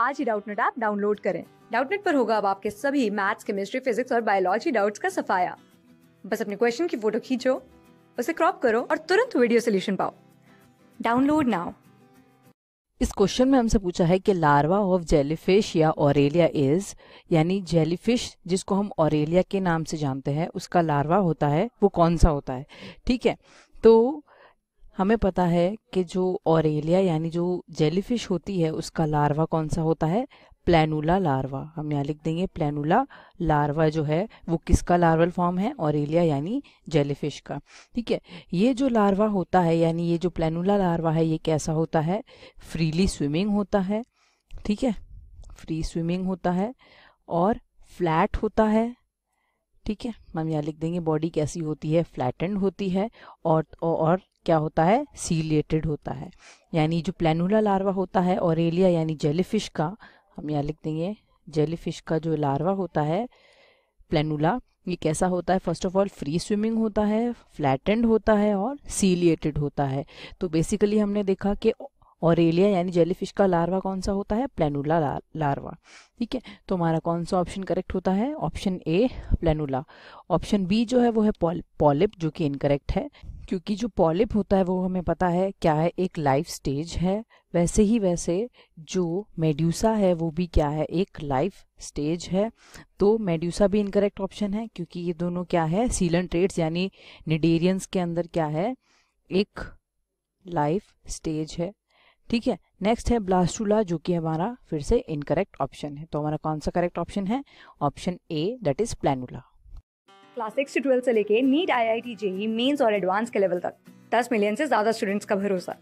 आज ही Doubtnut app download करें डाउटनेट पर होगा अब आपके सभी मैथ्स केमिस्ट्री फिजिक्स और बायोलॉजी डाउट्स का सफाया बस अपने क्वेश्चन की फोटो खींचो उसे क्रॉप करो और तुरंत वीडियो सोल्यूशन पाओ डाउनलोड नाउ इस क्वेश्चन में हमसे पूछा है कि लार्वा ऑफ जेलीफिश या ऑरेलिया इज यानी जेलीफिश जिसको हम ऑरेलिया के नाम से जानते हैं उसका लार्वा होता है वो कौन सा होता है ठीक है तो हमें पता है कि जो ऑरेलिया यानी जो जेलीफिश होती है उसका लार्वा कौन सा होता है प्लानूला लार्वा हम यहाँ लिख देंगे प्लानूला लार्वा जो है वो किसका लार्वल फॉर्म है ऑरेलिया यानी जेलीफिश का ठीक है ये जो लार्वा होता है यानी ये जो प्लानूला लार्वा है ये कैसा होता है फ्रीली स्विमिंग होता है ठीक है फ्री स्विमिंग होता है और फ्लैट होता है ठीक है हम यहाँ लिख देंगे बॉडी कैसी होती है फ्लैटेंड होती है और और क्या होता है सीलिएटेड होता है यानी जो प्लानूला लार्वा होता है और एलिया यानी जेलीफिश का हम यहाँ लिख देंगे जेलीफिश का जो लार्वा होता है प्लानूला ये कैसा होता है first of all free swimming होता है फ्लैटेंड होता है और सीलिएटेड होता है तो बेसिकली हमने देखा कि ऑरेलिया यानी जेलीफिश का लार्वा कौन सा होता है प्लेनुला लार्वा ठीक है तो हमारा कौन सा ऑप्शन करेक्ट होता है option A planula option B जो है वो है पॉलिप जो कि इनकरेक्ट है क्योंकि जो पॉलिप होता है वो हमें पता है क्या है एक लाइफ स्टेज है वैसे ही वैसे जो मेड्यूसा है वो भी क्या है एक लाइफ स्टेज है तो मेड्यूसा भी इनकरेक्ट ऑप्शन है क्योंकि ये दोनों क्या है सीलन ट्रेड्स यानी निडेरियंस के अंदर क्या है एक लाइफ स्टेज है ठीक है नेक्स्ट है ब्लास्टूला जो कि हमारा फिर से इनकरेक्ट ऑप्शन है तो हमारा कौन सा करेक्ट ऑप्शन है option A that is planula class six से ट्वेल्थ से लेके NEET I I T JEE mains और एडवांस के लेवल तक दस मिलियन से ज्यादा स्टूडेंट्स का भरोसा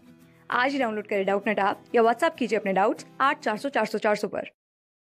आज ही डाउनलोड करें डाउट नेट आप या व्हाट्सअप कीजिए अपने डाउट्स आठ चार सौ चार सौ चार सौ पर